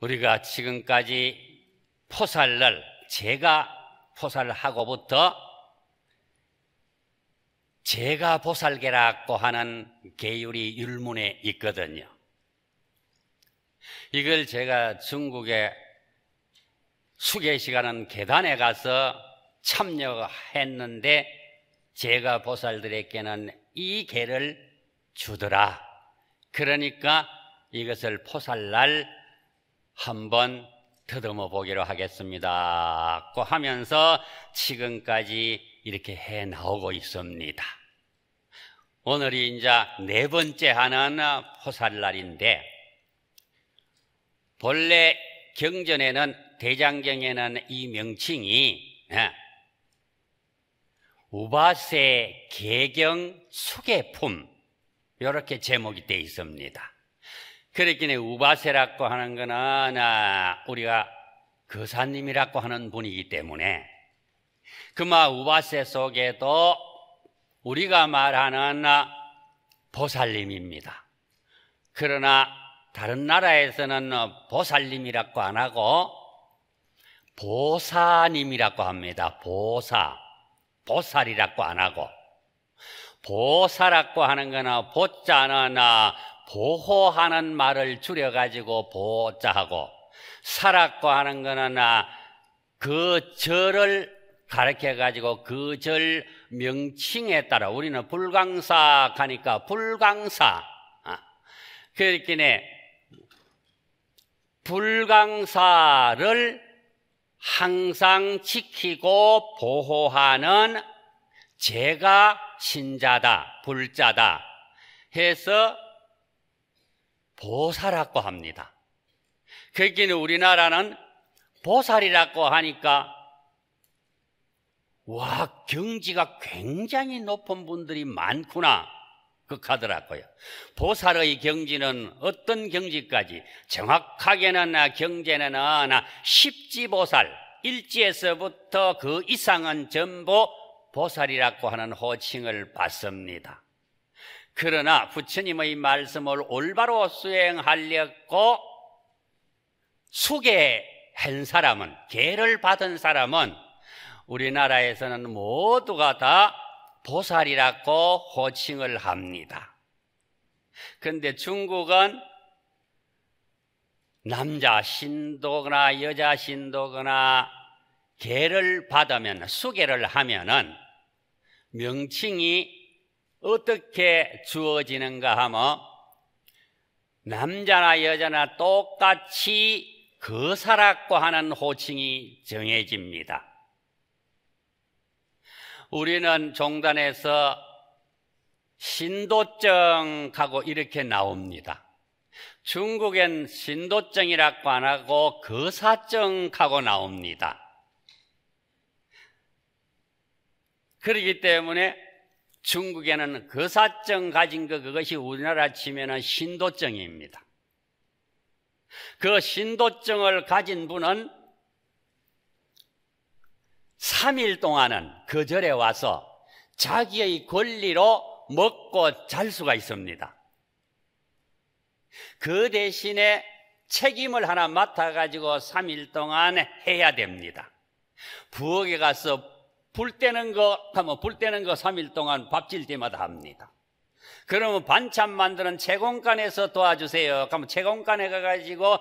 우리가 지금까지 포살을 제가 포살하고부터 제가 보살계라고 하는 계율이 율문에 있거든요. 이걸 제가 중국의 수계시간은 계단에 가서 참여했는데 제가 보살들에게는 이 개를 주더라. 그러니까 이것을 포살날 한번 더듬어 보기로 하겠습니다. 고 하면서 지금까지 이렇게 해 나오고 있습니다. 오늘이 이제 네 번째 하는 포살날인데, 본래 경전에는, 대장경에는 이 명칭이, 예, 우바세 개경 수계품, 이렇게 제목이 되어 있습니다. 그랬기에 우바세라고 하는 거는 아, 우리가 거사님이라고 하는 분이기 때문에 그마 우바세 속에도 우리가 말하는 보살님입니다. 그러나 다른 나라에서는 보살님이라고 안 하고 보사님이라고 합니다. 보사. 보살이라고 안 하고 보사라고 하는 거는 보자는 보호하는 말을 줄여가지고 보호자하고 사라고 하는 거는 아, 그 절을 가르켜가지고 그 절 명칭에 따라 우리는 불광사 가니까 불광사 아, 그렇기에 불광사를 항상 지키고 보호하는 제가 신자다 불자다 해서 보살하고 합니다. 그기는 우리나라는 보살이라고 하니까 와 경지가 굉장히 높은 분들이 많구나 극하더라고요. 보살의 경지는 어떤 경지까지 정확하게는 아, 경제는 아, 나 십지보살 일지에서부터 그 이상은 전부 보살이라고 하는 호칭을 받습니다. 그러나 부처님의 말씀을 올바로 수행하려고 수계한 사람은 계를 받은 사람은 우리나라에서는 모두가 다 보살이라고 호칭을 합니다. 그런데 중국은 남자 신도거나 여자 신도거나 계를 받으면 수계를 하면은 명칭이 어떻게 주어지는가 하면 남자나 여자나 똑같이 거사라고 그 하는 호칭이 정해집니다. 우리는 종단에서 신도정하고 이렇게 나옵니다. 중국엔 신도정이라고안 하고 거사정하고 나옵니다. 그러기 때문에 중국에는 거사증 가진 거 그것이 우리나라 치면은 신도증입니다. 그 신도증을 가진 분은 3일 동안은 그 절에 와서 자기의 권리로 먹고 잘 수가 있습니다. 그 대신에 책임을 하나 맡아가지고 3일 동안 해야 됩니다. 부엌에 가서 불 떼는 거불 떼는 거 3일 동안 밥질 때마다 합니다. 그러면 반찬 만드는 채공간에서 도와주세요. 그러면 채공간에 가가지고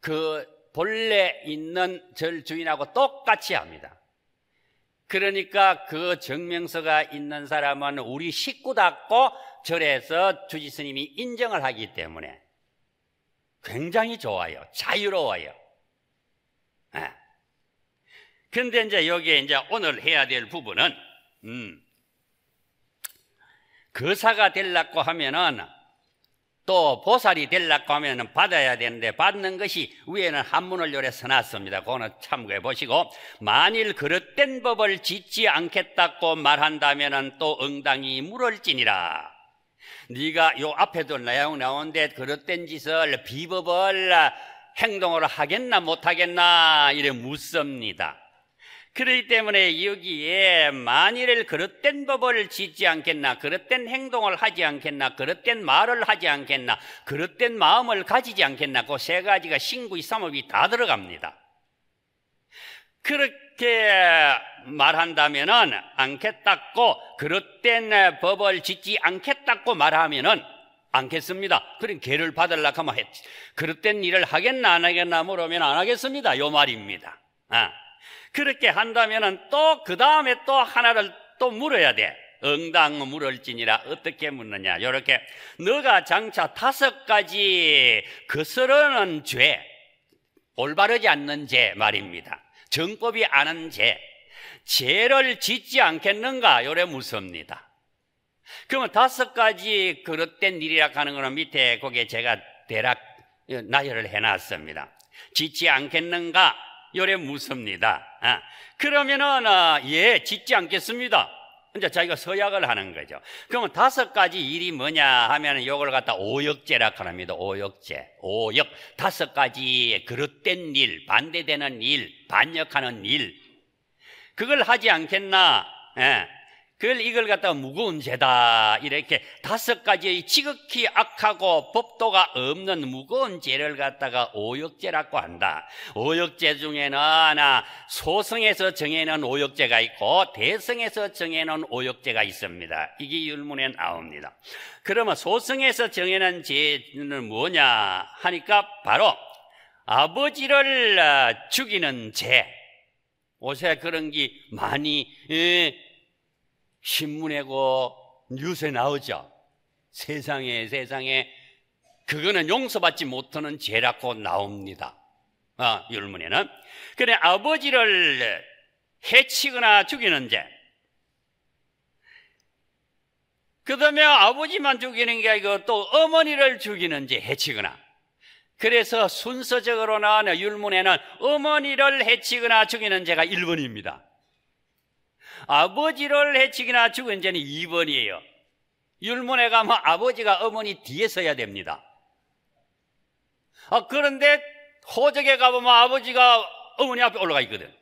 그 본래 있는 절 주인하고 똑같이 합니다. 그러니까 그 증명서가 있는 사람은 우리 식구답고 절에서 주지스님이 인정을 하기 때문에 굉장히 좋아요. 자유로워요. 네. 근데 이제 여기에 이제 오늘 해야 될 부분은, 음, 거사가 될라고 하면은 또 보살이 될라고 하면은 받아야 되는데 받는 것이 위에는 한문을 요래 써놨습니다. 그거는 참고해 보시고 만일 그릇된 법을 짓지 않겠다고 말한다면은 또 응당이 물을지니라. 네가 요 앞에도 내용 나온데 그릇된 짓을 비법을 행동으로 하겠나 못하겠나 이래 묻습니다. 그렇기 때문에 여기에 만일을 그릇된 법을 짓지 않겠나 그릇된 행동을 하지 않겠나 그릇된 말을 하지 않겠나 그릇된 마음을 가지지 않겠나 그 세 가지가 신구의 삼업이 다 들어갑니다 그렇게 말한다면은 않겠다고 그릇된 법을 짓지 않겠다고 말하면은 않겠습니다. 그럼 개를 받으려고 하면 그릇된 일을 하겠나 안 하겠나 물으면 안 하겠습니다. 요 말입니다. 아. 그렇게 한다면 또 그 다음에 또 하나를 또 물어야 돼. 응당 물을지니라 어떻게 묻느냐 이렇게 너가 장차 다섯 가지 거스르는 죄 올바르지 않는 죄 말입니다 정법이 아는 죄 죄를 짓지 않겠는가 요래 무섭니다 그러면 다섯 가지 그릇된 일이라 하는 거는 밑에 거기에 제가 대략 나열을 해놨습니다 짓지 않겠는가 요래 무섭니다. 아, 그러면은 아, 예 짓지 않겠습니다. 이제 자기가 서약을 하는 거죠. 그러면 다섯 가지 일이 뭐냐 하면은 이걸 갖다 오역제라 합니다. 오역제 오역 다섯 가지 그릇된 일, 반대되는 일, 반역하는 일 그걸 하지 않겠나? 예. 그걸 이걸 갖다가 무거운 죄다 이렇게 다섯 가지의 지극히 악하고 법도가 없는 무거운 죄를 갖다가 오역죄라고 한다. 오역죄 중에는 소성에서 정해놓은 오역죄가 있고 대성에서 정해놓은 오역죄가 있습니다. 이게 율문에 나옵니다. 그러면 소성에서 정해놓은 죄는 뭐냐 하니까 바로 아버지를 어, 죽이는 죄. 옷에 그런 게 많이 예, 신문에고 뉴스에 나오죠. 세상에 세상에 그거는 용서받지 못하는 죄라고 나옵니다. 아, 율문에는 그래 아버지를 해치거나 죽이는 죄. 그다음에 아버지만 죽이는 게 아니고 또 어머니를 죽이는 죄 해치거나. 그래서 순서적으로 나오는 네, 율문에는 어머니를 해치거나 죽이는 죄가 1번입니다. 아버지를 해치기나 죽은 죄는 2번이에요. 율문에 가면 아버지가 어머니 뒤에 서야 됩니다. 아, 그런데 호적에 가보면 아버지가 어머니 앞에 올라가 있거든.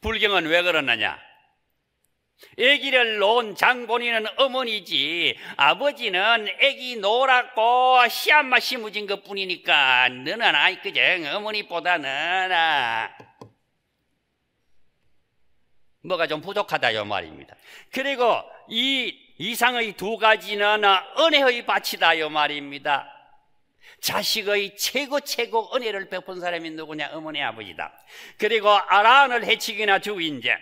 불경은 왜 그러느냐? 아기를 놓은 장본인은 어머니지 아버지는 아기 놓았고 시앗마 심어진 것 뿐이니까 너는 아이 그제 어머니보다는 아. 뭐가 좀 부족하다 이 말입니다. 그리고 이 이상의 두 가지는 은혜의 바치다이 말입니다. 자식의 최고 최고 은혜를 베푼 사람이 누구냐 어머니 아버지다. 그리고 아란을 해치기나 주인제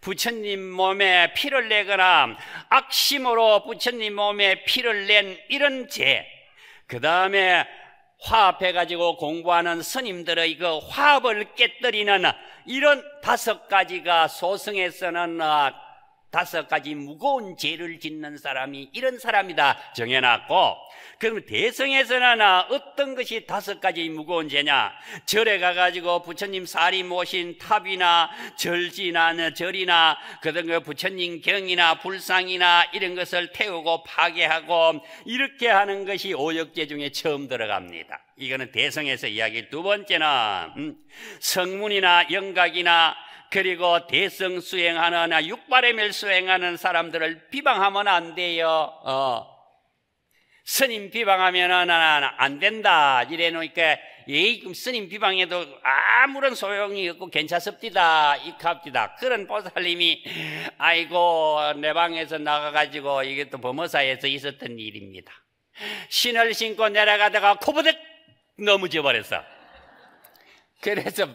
부처님 몸에 피를 내거나 악심으로 부처님 몸에 피를 낸 이런 죄. 그 다음에 화합해가지고 공부하는 스님들의 그 화합을 깨뜨리는 이런 다섯 가지가 소승에서는 아, 다섯 가지 무거운 죄를 짓는 사람이 이런 사람이다 정해놨고 그럼 대성에서는 어떤 것이 다섯 가지 무거운 죄냐 절에 가가지고 부처님 살이 모신 탑이나 절지나 절이나 그런 거 부처님 경이나 불상이나 이런 것을 태우고 파괴하고 이렇게 하는 것이 오역죄 중에 처음 들어갑니다 이거는 대성에서 이야기 두 번째는 음, 성문이나 영각이나 그리고 대성 수행하는 아, 육발의 멸 수행하는 사람들을 비방하면 안 돼요. 어. 스님 비방하면 아, 아, 안 된다. 이래 놓으니까 에이, 스님 비방해도 아무런 소용이 없고 괜찮습니다 이캅디다. 그런 보살님이, 아이고, 내 방에서 나가가지고 이게 또 범어사에서 있었던 일입니다. 신을 신고 내려가다가 코부득 넘어져 버렸어. 그래서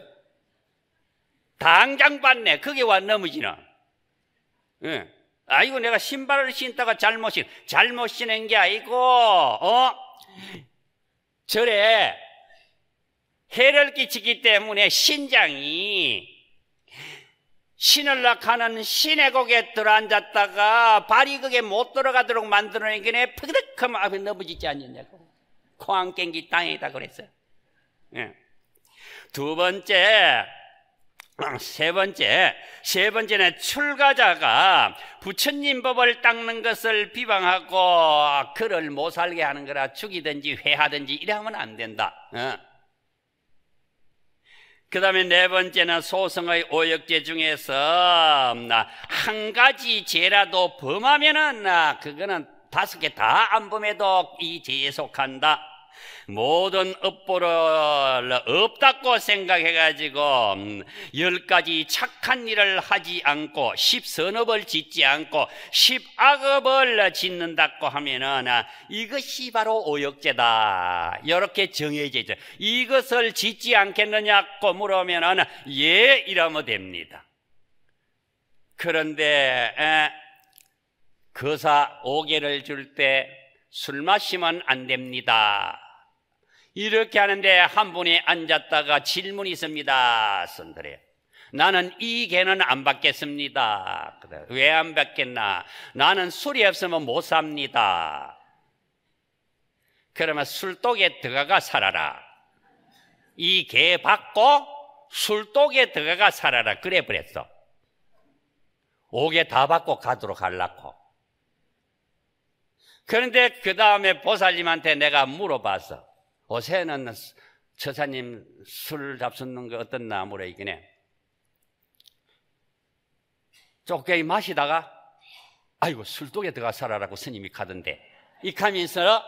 당장 봤네. 그게 와 넘어지나. 예. 아이고, 내가 신발을 신다가 잘못 신, 잘못 신은 게 아니고, 어? 절에 해를 끼치기 때문에 신장이 신을락 하는 신의 곡에 들어앉았다가 발이 그게 못 들어가도록 만들어낸 게네 푸드컴 앞에 넘어지지 않느냐고. 코안 깽기 땅이다 그랬어. 예. 두 번째, 세 번째, 세 번째는 출가자가 부처님 법을 닦는 것을 비방하고 그를 못 살게 하는 거라 죽이든지 회하든지 이러면 안 된다. 어. 그 다음에 네 번째는 소성의 오역제 중에서 음, 한 가지 죄라도 범하면은 그거는 다섯 개 다 안 범해도 이 죄에 속한다. 모든 업보를 없다고 생각해가지고 음, 열 가지 착한 일을 하지 않고 십 선업을 짓지 않고 십 악업을 짓는다고 하면은 아, 이것이 바로 오역제다 이렇게 정해져 있죠 이것을 짓지 않겠느냐고 물으면은 예 이러면 됩니다 그런데 에, 거사 오개를 줄 때 술 마시면 안 됩니다 이렇게 하는데 한 분이 앉았다가 질문이 있습니다. 선들에 나는 이 개는 안 받겠습니다. 왜 안 받겠나? 나는 술이 없으면 못 삽니다. 그러면 술독에 들어가 살아라. 이 개 받고 술독에 들어가 살아라. 그래 버렸어. 옥에 다 받고 가도록 하려고. 그런데 그 다음에 보살님한테 내가 물어봤어. 오세는 처사님 술 잡수는 거 어떤 나무래 이기네. 쪼깨 이 마시다가 아이고 술독에 들어가 살아라고 스님이 가던데 이카면서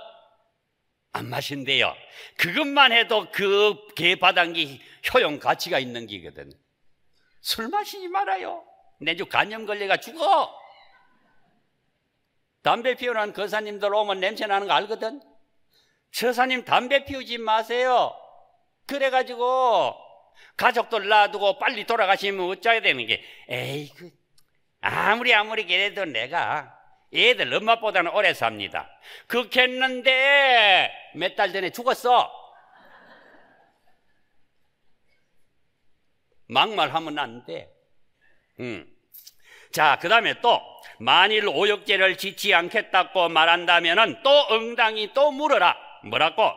안 마신대요. 그것만 해도 그 개바닥기 효용 가치가 있는 기거든. 술 마시지 말아요. 내주 간염 걸려가 죽어. 담배 피우는 거사님들 오면 냄새 나는 거 알거든. 처사님 담배 피우지 마세요. 그래가지고 가족들 놔두고 빨리 돌아가시면 어쩌야 되는 게 에이 그 아무리 아무리 그래도 내가 애들 엄마보다는 오래 삽니다. 그렇겠는데 몇 달 전에 죽었어. 막말하면 안 돼. 음. 자, 그 다음에 또 만일 오역제를 지치 않겠다고 말한다면 또 응당이 또 물어라. 뭐라고?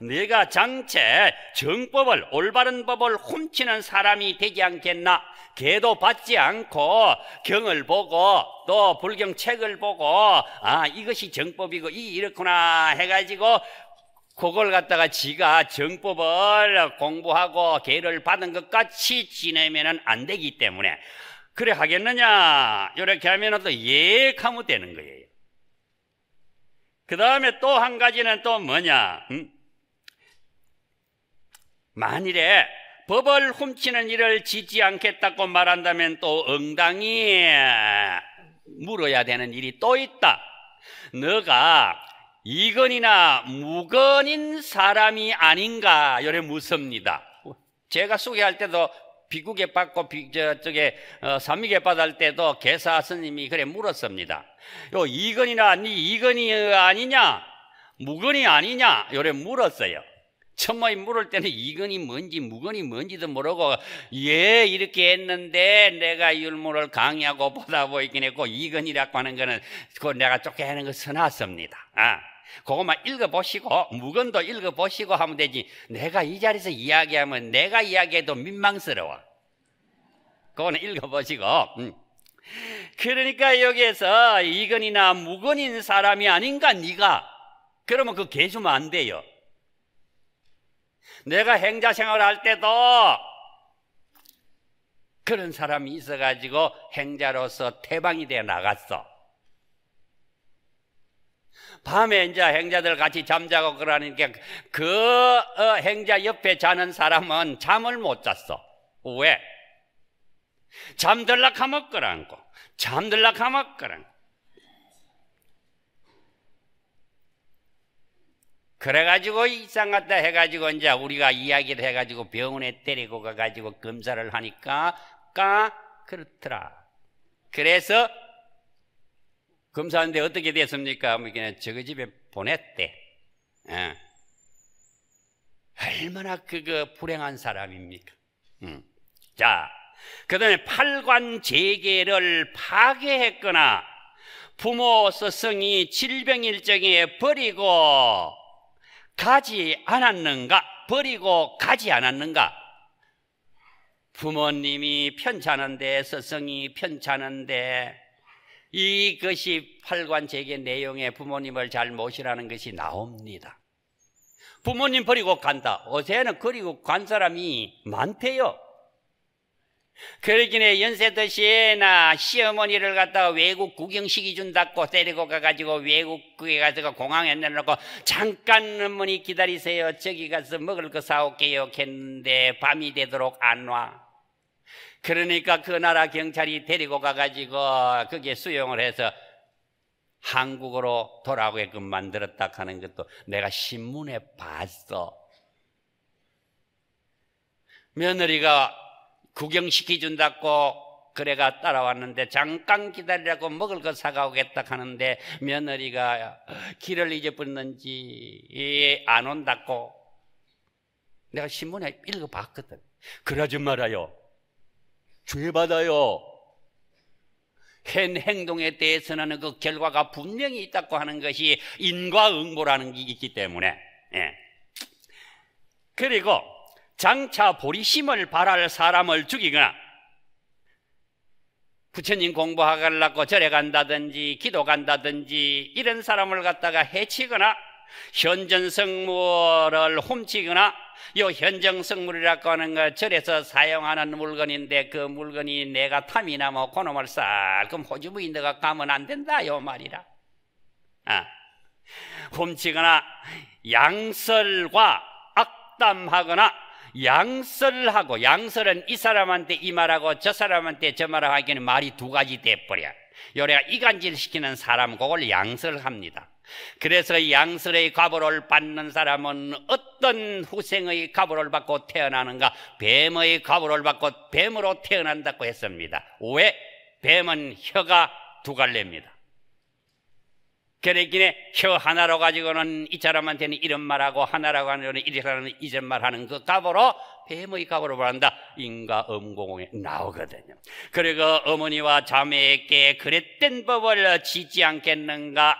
내가 장체 정법을 올바른 법을 훔치는 사람이 되지 않겠나? 개도 받지 않고 경을 보고 또 불경 책을 보고 아 이것이 정법이고 이 이렇구나 해가지고 그걸 갖다가 지가 정법을 공부하고 개를 받은 것 같이 지내면 안 되기 때문에 그래 하겠느냐 이렇게 하면 또 예감이 되는 거예요 그 다음에 또 한 가지는 또 뭐냐? 만일에 법을 훔치는 일을 짓지 않겠다고 말한다면 또 응당히 물어야 되는 일이 또 있다. 너가 이건이나 무건인 사람이 아닌가 요래 무섭니다 제가 소개할 때도 비국에 받고 비, 저쪽에 어, 삼위개 받을 때도 개사 스님이 그래 물었습니다. 요 이건이나 아니 이건이 아니냐 무건이 아니냐 요래 물었어요. 천마이 물을 때는 이건이 뭔지 무건이 뭔지도 모르고 예 이렇게 했는데 내가 율무를 강의하고 보다 보이긴 했고 이건이라고 하는 거는 그 내가 쫓겨하는거 써놨습니다. 아. 그것만 읽어보시고 무건도 읽어보시고 하면 되지 내가 이 자리에서 이야기하면 내가 이야기해도 민망스러워 그거는 읽어보시고. 음. 그러니까 여기에서 이건이나 무근인 사람이 아닌가 네가 그러면 그 개수면 안 돼요 내가 행자 생활할 때도 그런 사람이 있어가지고 행자로서 태방이 되어 나갔어 밤에 이제 행자들 같이 잠자고 그러니까 그 어, 행자 옆에 자는 사람은 잠을 못 잤어 왜? 잠들라 감먹 거랑고 잠들라 감먹 거랑 그래가지고 이상 같다 해가지고 이제 우리가 이야기를 해가지고 병원에 데리고 가가지고 검사를 하니까 까 그렇더라. 그래서 검사하는데 어떻게 됐습니까? 뭐 그냥 저거 집에 보냈대. 어. 얼마나 그거 불행한 사람입니까? 음. 자, 그 다음에 팔관 재계를 파괴했거나 부모 스승이 질병일정에 버리고 가지 않았는가? 버리고 가지 않았는가? 부모님이 편찮은데 스승이 편찮은데 이것이 팔관재계 내용에 부모님을 잘 모시라는 것이 나옵니다 부모님 버리고 간다 어제는 그리고 간 사람이 많대요 그러기에 연세드시나 시어머니를 갖다가 외국 구경시키 준다고 데리고 가가지고 외국에 가서 그 공항에 내놓고 잠깐 어머니 기다리세요 저기 가서 먹을 거 사올게요 했는데 밤이 되도록 안와 그러니까 그 나라 경찰이 데리고 가가지고 그게 수용을 해서 한국으로 돌아오게끔 만들었다 하는 것도 내가 신문에 봤어 며느리가 구경시켜 준다고 그래가 따라왔는데 잠깐 기다리라고 먹을 거 사가오겠다 하는데 며느리가 길을 잊어버렸는지 안 온다고 내가 신문에 읽어봤거든 그러지 말아요 죄받아요 한 행동에 대해서는 그 결과가 분명히 있다고 하는 것이 인과응보라는 게 있기 때문에 예. 그리고 장차 보리심을 바랄 사람을 죽이거나 부처님 공부하려고 절에 간다든지 기도 간다든지 이런 사람을 갖다가 해치거나 현전성물을 훔치거나 요 현정성물이라고 하는 거 절에서 사용하는 물건인데 그 물건이 내가 탐이 나면 뭐 그놈을 싹끔 호주부인데가 가면 안 된다 요 말이라 아. 훔치거나 양설과 악담하거나 양설 하고 양설은 이 사람한테 이 말하고 저 사람한테 저 말하고 하기에는 말이 두 가지 돼버려 요래가 이간질시키는 사람 그걸 양설합니다 그래서 양설의 가보를 받는 사람은 어떤 후생의 가보를 받고 태어나는가 뱀의 가보를 받고 뱀으로 태어난다고 했습니다 왜? 뱀은 혀가 두 갈래입니다 그랬기에 혀 하나로 가지고는 이 사람한테는 이런 말하고 하나라고 하는 이런 사람은 이런 말하는 그 값으로 뱀의 값으로 말한다. 인과 음공에 나오거든요. 그리고 어머니와 자매에게 그랬던 법을 지지 않겠는가?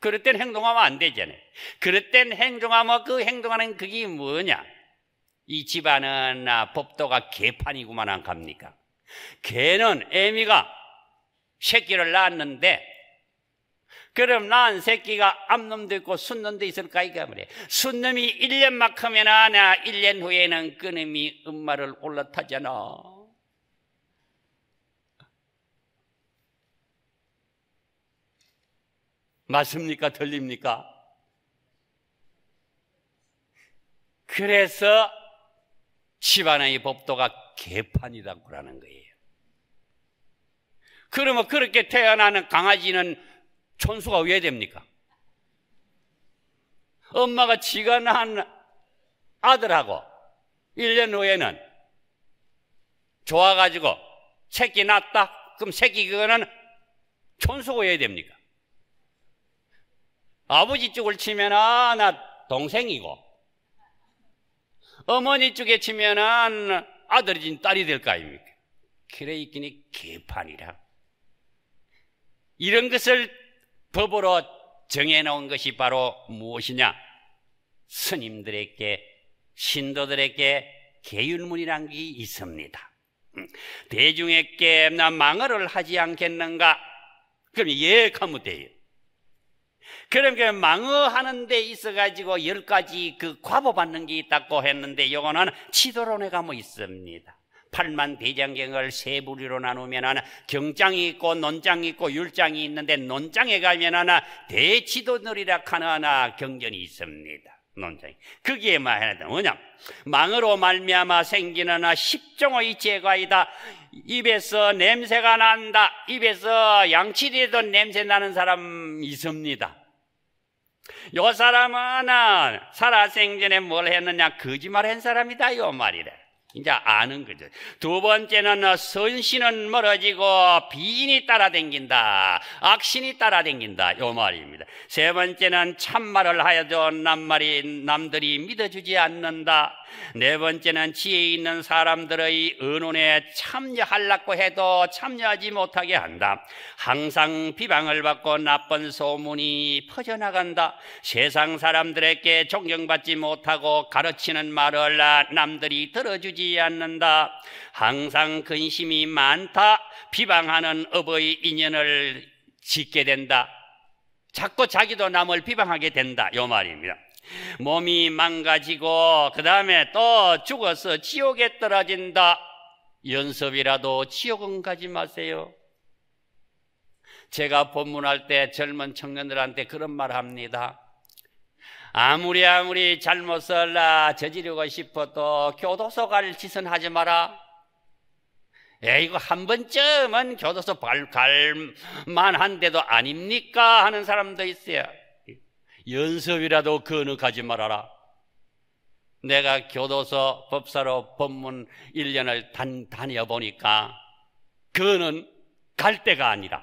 그랬던 행동하면 안 되잖아요. 그랬던 행동하면 그 행동하는 그게 뭐냐? 이 집안은 법도가 개판이구만 안 갑니까? 개는 애미가 새끼를 낳았는데 그럼 난 새끼가 암놈도 있고 순놈도 있을까 이가 말이야. 순놈이 1년만 크면 하나 1년 후에는 그놈이 엄마를 올라타잖아. 맞습니까? 들립니까? 그래서 집안의 법도가 개판이라고 그러는 거예요. 그러면 그렇게 태어나는 강아지는 촌수가 왜 됩니까? 엄마가 지가 낳은 아들하고 1년 후에는 좋아가지고 새끼 낳았다? 그럼 새끼 그거는 촌수가왜 됩니까? 아버지 쪽을 치면, 아, 나 동생이고, 어머니 쪽에 치면, 아, 아들이든 딸이 될 거 아닙니까? 그래 있기니 개판이라. 이런 것을 법으로 정해놓은 것이 바로 무엇이냐? 스님들에게, 신도들에게 계율문이란 게 있습니다. 음, 대중에게 나 망언을 하지 않겠는가? 그럼 예, 가면 돼요. 그러니 그 망어하는 데 있어가지고 열 가지 그 과보 받는 게 있다고 했는데 요거는 치도론에 가면 있습니다. 팔만 비장경을 세부리로 나누면은 경장이 있고 논장이 있고 율장이 있는데 논장에 가면은 대치도늘이라 하나 경전이 있습니다. 논장이. 거기에 말하는 뭐냐? 망으로 말미암아 생기는 십종의 죄가이다. 입에서 냄새가 난다. 입에서 양치리도 냄새 나는 사람 있습니다. 요 사람은 살아생전에 뭘 했느냐? 거짓말 한 사람이다. 요 말이래. 이제 아는 거죠. 두 번째는 어, 선신은 멀어지고 비인이 따라댕긴다. 악신이 따라댕긴다. 요 말입니다. 세 번째는 참말을 하여도 남말이 남들이 믿어주지 않는다. 네 번째는 지혜 있는 사람들의 의논에 참여하려고 해도 참여하지 못하게 한다. 항상 비방을 받고 나쁜 소문이 퍼져나간다. 세상 사람들에게 존경받지 못하고 가르치는 말을 아, 남들이 들어주지 쉬지 않는다. 항상 근심이 많다. 비방하는 업의 인연을 짓게 된다. 자꾸 자기도 남을 비방하게 된다. 요 말입니다. 몸이 망가지고 그 다음에 또 죽어서 지옥에 떨어진다. 연습이라도 지옥은 가지 마세요. 제가 본문할 때 젊은 청년들한테 그런 말 합니다. 아무리 아무리 잘못 설라 저지르고 싶어도 교도소 갈 짓은 하지 마라. 에 이거 한 번쯤은 교도소 갈, 갈 만한데도 아닙니까 하는 사람도 있어요. 연습이라도 근육하지 말아라. 내가 교도소 법사로 법문 1년을 다녀보니까 그는갈 데가 아니라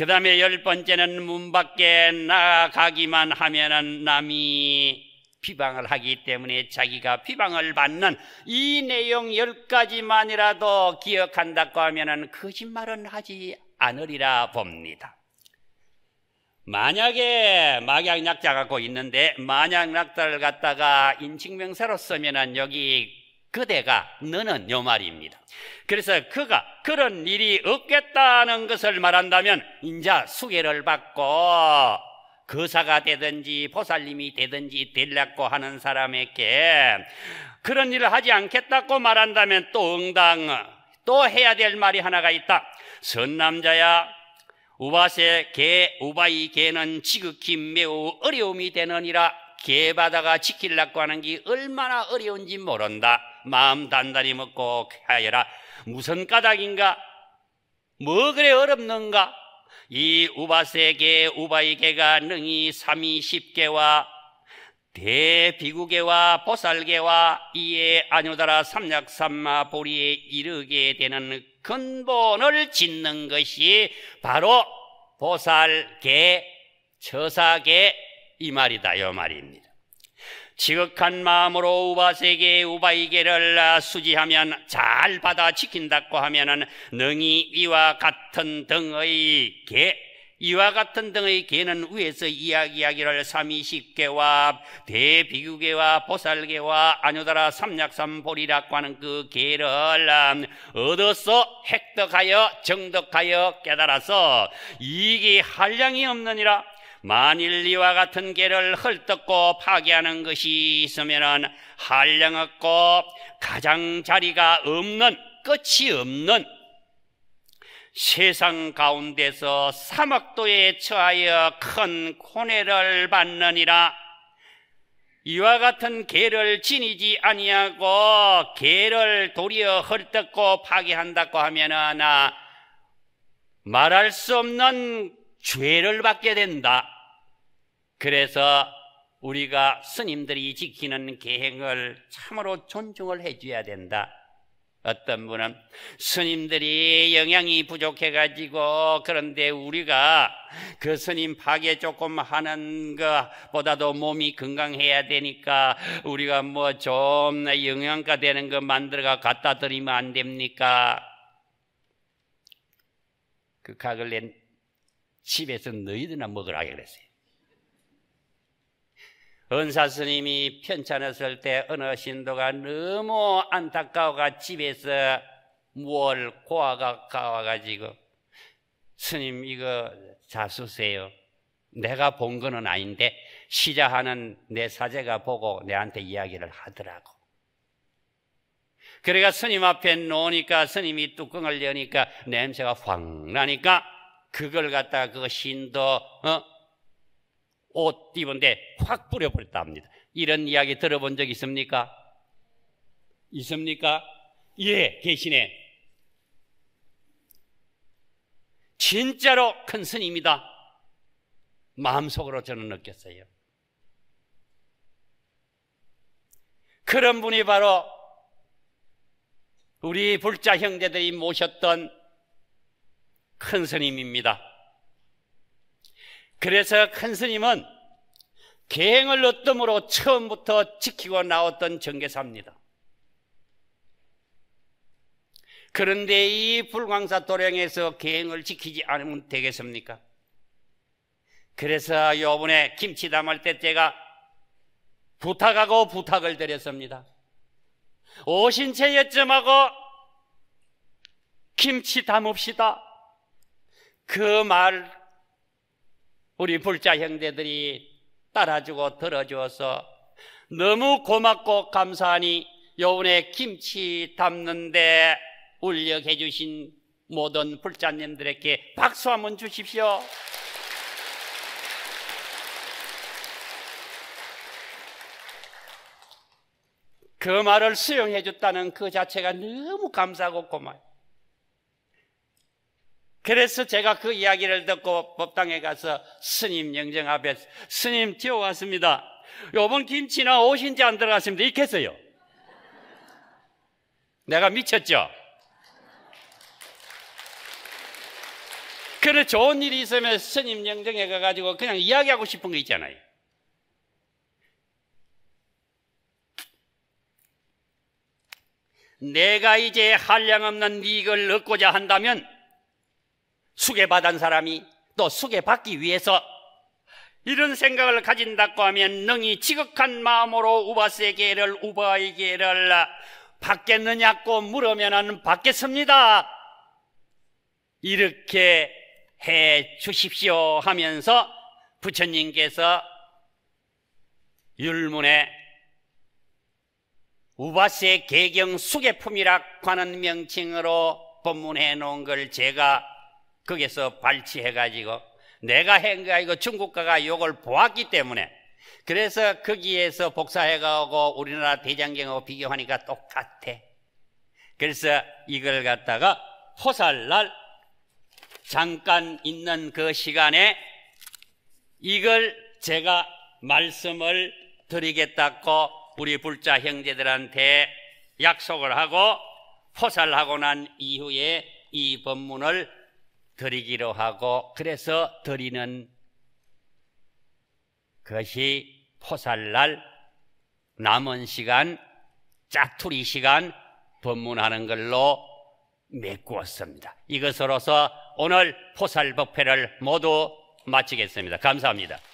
그 다음에 열 번째는 문 밖에 나가기만 하면 남이 피방을 하기 때문에 자기가 피방을 받는 이 내용 열 가지만이라도 기억한다고 하면은 거짓말은 하지 않으리라 봅니다. 만약에 막약약자 갖고 있는데 만약약자를 갖다가 인칭명사로 쓰면은 여기 그대가 너는 요 말입니다. 그래서 그가 그런 일이 없겠다는 것을 말한다면 인자 수계를 받고 거사가 되든지 보살님이 되든지 되려고 하는 사람에게 그런 일을 하지 않겠다고 말한다면 또 응당 또 해야 될 말이 하나가 있다. 선남자야 우바세 개 우바이 개는 지극히 매우 어려움이 되느니라 개 바다가 지킬라고 하는 게 얼마나 어려운지 모른다. 마음 단단히 먹고 하여라. 무슨 까닭인가? 뭐 그래 어렵는가? 이 우바세계 우바이계가 능이 삼이 십계와 대비구계와 보살계와 이에 아뇨다라 삼약삼마 보리에 이르게 되는 근본을 짓는 것이 바로 보살계, 처사계 이 말이다 요 말입니다. 지극한 마음으로 우바세계 우바이계를 수지하면 잘 받아 지킨다고 하면은 능이 이와 같은 등의 개 이와 같은 등의 개는 위에서 이야기하기를 삼이십계와 대비유계와 보살계와 아뇨다라 삼약삼보리라고 하는 그 개를 얻어서 획득하여 정득하여 깨달아서 이익이 한량이 없느니라 만일 이와 같은 개를 헐떡고 파괴하는 것이 있으면 한량 없고 가장 자리가 없는 끝이 없는 세상 가운데서 사막도에 처하여 큰 코네를 받느니라 이와 같은 개를 지니지 아니하고 개를 도리어 헐떡고 파괴한다고 하면은 아, 말할 수 없는 죄를 받게 된다. 그래서 우리가 스님들이 지키는 계행을 참으로 존중을 해줘야 된다. 어떤 분은 스님들이 영향이 부족해가지고 그런데 우리가 그 스님 파괴 조금 하는 것보다도 몸이 건강해야 되니까 우리가 뭐 좀 영양가 되는 거 만들어가 갖다 드리면 안 됩니까? 그 각을 낸 집에서 너희들이나 먹으라 그랬어요. 은사 스님이 편찮았을 때 어느 신도가 너무 안타까워가 집에서 뭘 고아가 가와가지고 스님 이거 자수세요. 내가 본 거는 아닌데 시자하는 내 사제가 보고 내한테 이야기를 하더라고. 그래가 스님 앞에 놓으니까 스님이 뚜껑을 여니까 냄새가 확 나니까 그걸 갖다가 그 신도 어? 옷 입은데 확 뿌려버렸다 합니다. 이런 이야기 들어본 적 있습니까? 있습니까? 예, 계시네. 진짜로 큰 스님이다. 마음속으로 저는 느꼈어요. 그런 분이 바로 우리 불자 형제들이 모셨던 큰 스님입니다. 그래서 큰 스님은 계행을 어뜸으로 처음부터 지키고 나왔던 정계사입니다. 그런데 이 불광사 도령에서 계행을 지키지 않으면 되겠습니까? 그래서 요번에 김치 담을 때 제가 부탁하고 부탁을 드렸습니다. 오신체 여점하고 김치 담읍시다. 그말 우리 불자 형제들이 따라주고 들어주어서 너무 고맙고 감사하니 요번에 김치 담는데 울력해 주신 모든 불자님들에게 박수 한번 주십시오. 그 말을 수용해 줬다는 그 자체가 너무 감사하고 고마워요. 그래서 제가 그 이야기를 듣고 법당에 가서 스님 영정 앞에 스님 튀어왔습니다. 요번 김치나 오신지 안 들어갔습니다. 이렇게 했어요. 내가 미쳤죠? 그래 좋은 일이 있으면 스님 영정에 가가지고 그냥 이야기하고 싶은 거 있잖아요. 내가 이제 한량없는 이익을 얻고자 한다면 수계받은 사람이 또 수계받기 위해서 이런 생각을 가진다고 하면 능히 지극한 마음으로 우바세계를 우바이게를 받겠느냐고 물으면 받겠습니다. 이렇게 해 주십시오 하면서 부처님께서 율문에 우바세 개경 수계품이라고 하는 명칭으로 법문해 놓은 걸 제가 거기에서 발치해가지고 내가 행가이니고 중국가가 요걸 보았기 때문에 그래서 거기에서 복사해가고 우리나라 대장경하고 비교하니까 똑같아. 그래서 이걸 갖다가 포살날 잠깐 있는 그 시간에 이걸 제가 말씀을 드리겠다고 우리 불자 형제들한테 약속을 하고 포살하고난 이후에 이 법문을 드리기로 하고 그래서 드리는 그것이 포살날 남은 시간 짜투리 시간 법문하는 걸로 메꾸었습니다. 이것으로서 오늘 포살법회를 모두 마치겠습니다. 감사합니다.